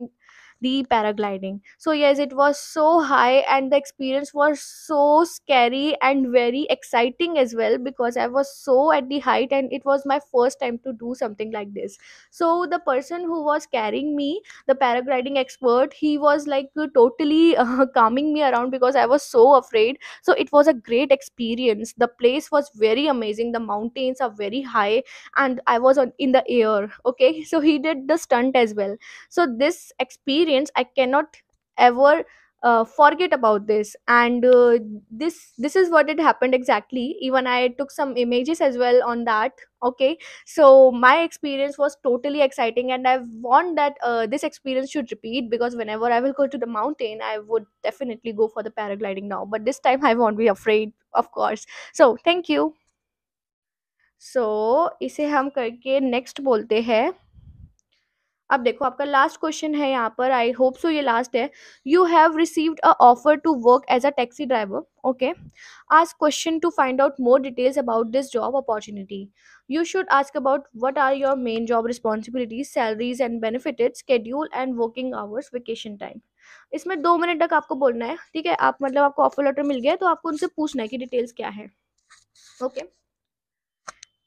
the paragliding so yes it was so high and the experience was so scary and very exciting as well because i was so at the height and it was my first time to do something like this so the person who was carrying me the paragliding expert he was like totally uh, calming me around because i was so afraid so it was a great experience the place was very amazing the mountains are very high and i was on in the air okay so he did the stunt as well so this experience experience i cannot ever uh, forget about this and uh, this this is what it happened exactly even i took some images as well on that okay so my experience was totally exciting and i want that uh, this experience should repeat because whenever i will go to the mountain i would definitely go for the paragliding now but this time i won't be afraid of course so thank you so इसे हम करके next बोलते हैं अब देखो आपका last question है यहाँ पर आई होप सो ये लास्ट है you have received a offer to work as a taxi driver okay ask question to find out more details about this job opportunity you should ask about what are your main job responsibilities salaries and benefited schedule and working hours vacation time इसमें दो minute तक आपको बोलना है ठीक है आप मतलब आपको ऑफर लेटर मिल गया तो आपको उनसे पूछना है कि डिटेल्स क्या है okay okay?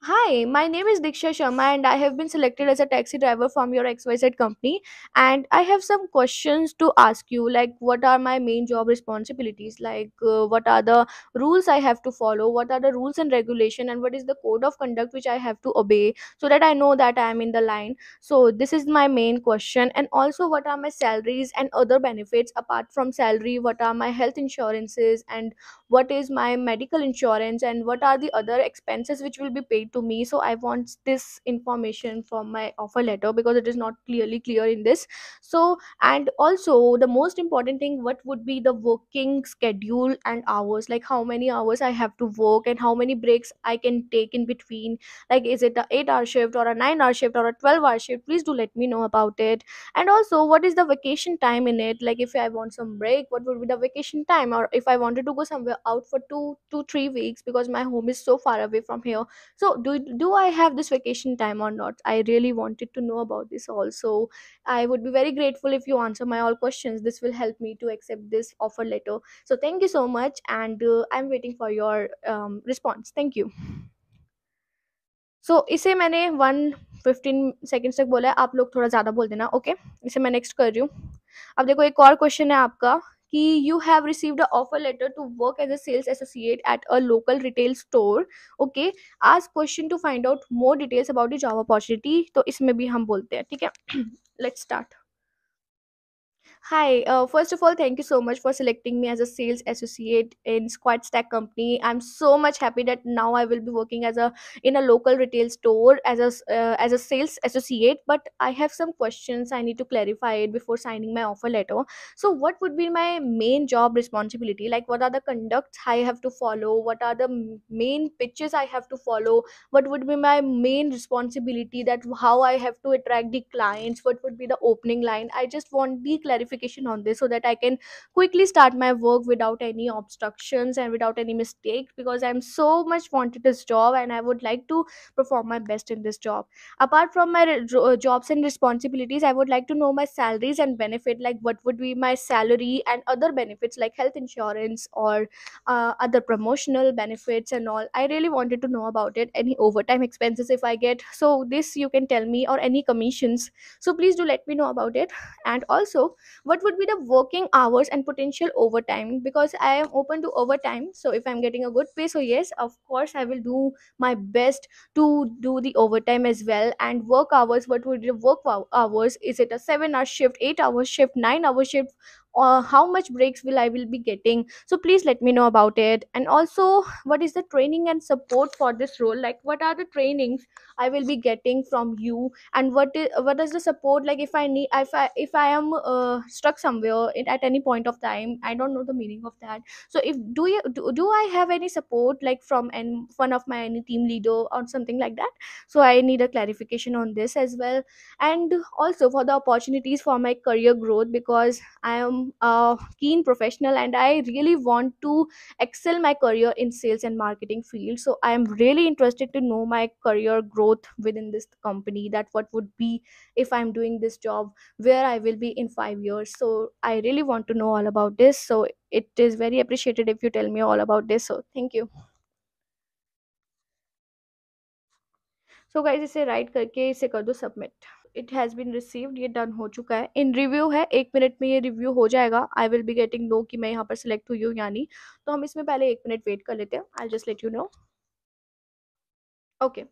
Hi, my name is Diksha Sharma and I have been selected as a taxi driver from your XYZ company and I have some questions to ask you like what are my main job responsibilities like uh, what are the rules I have to follow what are the rules and regulation and what is the code of conduct which I have to obey so that I know that I am in the line so this is my main question and also what are my salaries and other benefits apart from salary what are my health insurances and what is my medical insurance and what are the other expenses which will be paid to me so i want this information from my offer letter because it is not clearly clear in this so and also the most important thing what would be the working schedule and hours like how many hours i have to work and how many breaks i can take in between like is it a 8 hour shift or a 9 hour shift or a 12 hour shift please do let me know about it and also what is the vacation time in it like if i want some break what would be the vacation time or if i wanted to go somewhere out for 2 3 weeks because my home is so far away from here so do do i have this vacation time or not i really wanted to know about this also i would be very grateful if you answer my all questions this will help me to accept this offer letter so thank you so much and uh, i'm waiting for your um, response thank you so so, इसे मैंने one fifteen seconds तक बोला है आप लोग थोड़ा ज़्यादा बोल देना ओके okay? इसे मैं नेक्स्ट कर रही हूँ अब देखो एक और क्वेश्चन है आपका कि you have received a offer letter to work as a sales associate at a local retail store okay ask question to find out more details about the job opportunity तो इसमें भी हम बोलते हैं ठीक है let's start Hi, uh, first of all, thank you so much for selecting me as a sales associate in Squad Stack company. I'm so much happy that now I will be working as a in a local retail store as a uh, as a sales associate. But I have some questions I need to clarify it before signing my offer letter. So, what would be my main job responsibility? Like, what are the conducts I have to follow? What are the main pitches I have to follow? What would be my main responsibility? That how I have to attract the clients? What would be the opening line? I just want the clarification notification on this so that i can quickly start my work without any obstructions and without any mistakes because i'm so much wanted this job and i would like to perform my best in this job apart from my re- jobs and responsibilities i would like to know my salaries and benefit like what would be my salary and other benefits like health insurance or uh, other promotional benefits and all i really wanted to know about it any overtime expenses if i get so this you can tell me or any commissions so please do let me know about it and also what would be the working hours and potential overtime because i am open to overtime so if i'm getting a good pay so yes of course i will do my best to do the overtime as well and work hours what would be the work hours is it a 7 hour shift 8 hour shift 9 hour shift uh, how much breaks will i will be getting so please let me know about it and also what is the training and support for this role like what are the trainings i will be getting from you and what is what is the support like if i need if i if i am uh, stuck somewhere in, at any point of time i don't know the meaning of that so if do you do, do i have any support like from and one of my any team leader or something like that so i need a clarification on this as well and also for the opportunities for my career growth because i am a keen professional and I really want to excel my career in sales and marketing field. So I am really interested to know my career growth within this company that what would be if I'm doing this job, where I will be in five years. So I really want to know all about this. So it is very appreciated if you tell me all about this. So thank you. So guys इसे write करके इसे कर दो submit. It has been received ये done हो चुका है इन review है एक मिनट में ये रिव्यू हो जाएगा I will be getting know कि मैं यहाँ पर सिलेक्ट हुई हूँ यानी तो हम इसमें पहले एक मिनट वेट कर लेते हैं I just let you know okay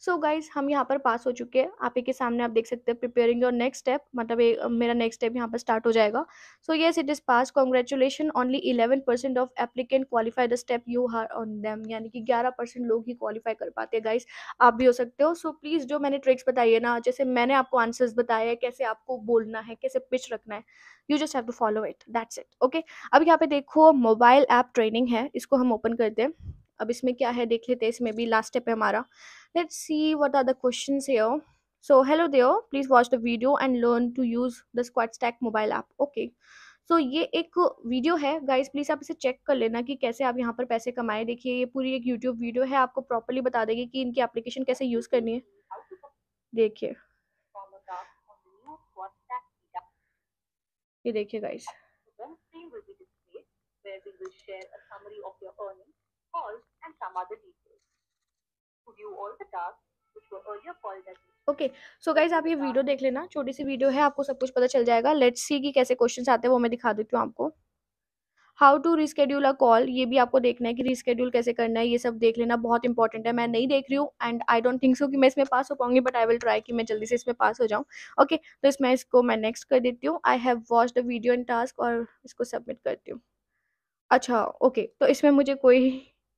so guys हम यहाँ पर पास हो चुके हैं आप ही के सामने आप देख सकते हैं प्रिपेयरिंग योर नेक्स्ट स्टेप मतलब ए, मेरा नेक्स्ट स्टेप यहाँ पर स्टार्ट हो जाएगा so yes it is pass congratulation only eleven percent of applicant qualify the step you are one them यानी कि ग्यारह परसेंट लोग ही क्वालिफाई कर पाते हैं गाइज आप भी हो सकते हो सो so, प्लीज़ जो मैंने ट्रिक्स बताई है ना जैसे मैंने आपको आंसर्स बताया है कैसे आपको बोलना है कैसे पिच रखना है you just have to follow it that's it okay अब यहाँ पे देखो मोबाइल ऐप ट्रेनिंग है इसको हम ओपन करते हैं अब इसमें क्या है देख लेते हैं इसमें भी लास्ट स्टेप है हमारा let's see what are the questions here so hello there please watch the video and learn to use the squad stack mobile app okay so ये एक वीडियो है गाइस प्लीज़ आप इसे चेक कर लेना कि कैसे आप यहाँ पर पैसे कमाए देखिए ये पूरी एक यूट्यूब वीडियो है आपको प्रॉपरली बता देगी कि इनकी एप्लीकेशन कैसे यूज़ करनी है देखिए ये देखिए guys and some other details. To view all the tasks okay so guys आप ये वीडियो देख लेना छोटी सी वीडियो है आपको सब कुछ पता चल जाएगा लेट्स सी कि कैसे क्वेश्चन आते हैं वो मैं दिखा देती हूँ आपको how to reschedule a call ये भी आपको देखना है कि रिस्केड्यूल कैसे करना है ये सब देख लेना बहुत इंपॉर्टेंट है मैं नहीं देख रही हूँ and I don't think so कि मैं इसमें पास हो पाऊंगी बट आई विल ट्राई कि मैं जल्दी से इसमें पास हो जाऊँ ओके okay, तो इसमें इसको मैं नेक्स्ट कर देती हूँ I have watch the video in task और इसको सबमिट करती हूँ अच्छा ओके okay, तो इसमें मुझे कोई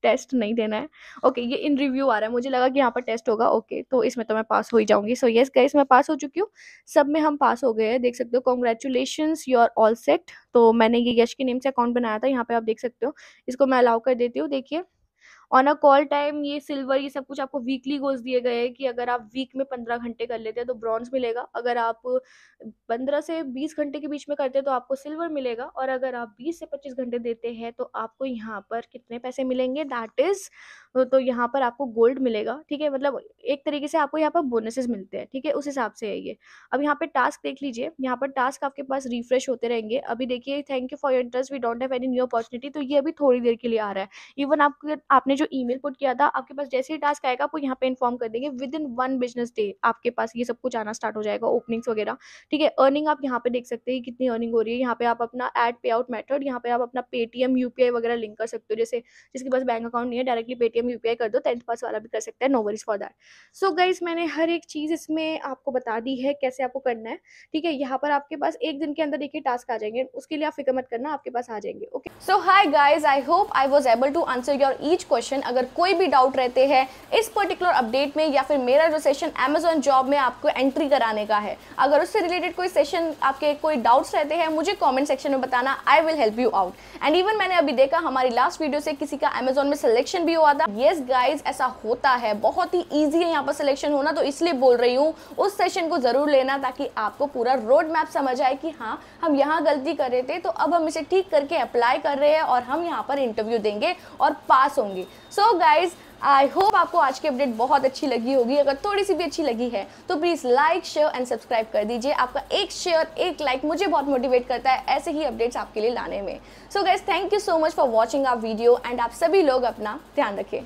टेस्ट नहीं देना है ओके okay, ये इन रिव्यू आ रहा है मुझे लगा कि यहाँ पर टेस्ट होगा ओके okay, तो इसमें तो मैं पास हो ही जाऊँगी सो येस गाइस मैं पास हो चुकी हूँ सब में हम पास हो गए हैं देख सकते हो congratulation you are all set तो मैंने ये यश के नेम से अकाउंट बनाया था यहाँ पर आप देख सकते हो इसको मैं अलाउ कर देती हूँ देखिए ऑन अ कॉल टाइम ये सिल्वर ये सब कुछ आपको वीकली गोल्स दिए गए हैं कि अगर आप वीक में पंद्रह घंटे कर लेते हैं तो ब्रॉन्ज मिलेगा अगर आप पंद्रह से बीस घंटे के बीच में करते हैं तो आपको सिल्वर मिलेगा और अगर आप बीस से पच्चीस घंटे देते हैं तो आपको यहाँ पर कितने पैसे मिलेंगे दैट इज़ तो यहाँ पर आपको गोल्ड मिलेगा ठीक है मतलब एक तरीके से आपको यहाँ पर बोनसेस मिलते हैं ठीक है उस हिसाब से है ये अब यहाँ पर टास्क देख लीजिए यहाँ पर टास्क आपके पास रिफ्रेश होते रहेंगे अभी देखिए thank you for your interest we don't have any new opportunity तो ये अभी थोड़ी देर के लिए आ रहा है इवन आपके आपने जो ईमेल पुट किया था आपके पास जैसे ही टास्क आएगा आपको यहाँ पे इन्फॉर्म कर देंगे within one business day आपके पास ये सब कुछ आना स्टार्ट हो जाएगा ओपनिंग्स वगैरह ठीक है अर्निंग आप यहाँ पे देख सकते हैं कितनी अर्निंग हो रही है यहाँ पे आप अपना एड पे आउट मेथड यहाँ पे आप अपना पेटीएम यूपीआई वगैरह लिंक कर सकते हो जैसे जिसके पास बैंक अकाउंट नहीं है डायरेक्टली पेटीएम यूपीआई कर दो टेंथ पास वाला भी कर सकता है no worries for that so guys मैंने हर एक चीज़ इसमें आपको बता दी है कैसे आपको करना है ठीक है यहाँ पर आपके पास एक दिन के अंदर देखिए टास्क आ जाएंगे उसके लिए आप फिक्र मत करना आपके पास आ जाएंगे okay so hi guys I hope I was able to answer your each question session अगर कोई भी डाउट रहते हैं इस पर्टिकुलर अपडेट में या फिर मेरा जो सेशन अमेजोन जॉब में आपको एंट्री कराने का है अगर उससे रिलेटेड कोई सेशन आपके कोई डाउट्स रहते हैं मुझे कॉमेंट सेक्शन में बताना I will help you out and even मैंने अभी देखा हमारी लास्ट वीडियो से किसी का अमेजोन में सिलेक्शन भी हुआ था येस गाइज ऐसा होता है बहुत ही ईजी है यहाँ पर सिलेक्शन होना तो इसलिए बोल रही हूँ उस सेशन को ज़रूर लेना ताकि आपको पूरा रोड मैप समझ आए कि हाँ हम यहाँ गलती कर रहे थे तो अब हम इसे ठीक करके अप्लाई कर रहे हैं और हम यहाँ पर इंटरव्यू देंगे और पास होंगे सो गाइज आई होप आपको आज की अपडेट बहुत अच्छी लगी होगी अगर थोड़ी सी भी अच्छी लगी है तो please like share and subscribe कर दीजिए आपका एक शेयर एक लाइक मुझे बहुत मोटिवेट करता है ऐसे ही अपडेट्स आपके लिए लाने में so guys thank you so much for watching our video एंड आप सभी लोग अपना ध्यान रखें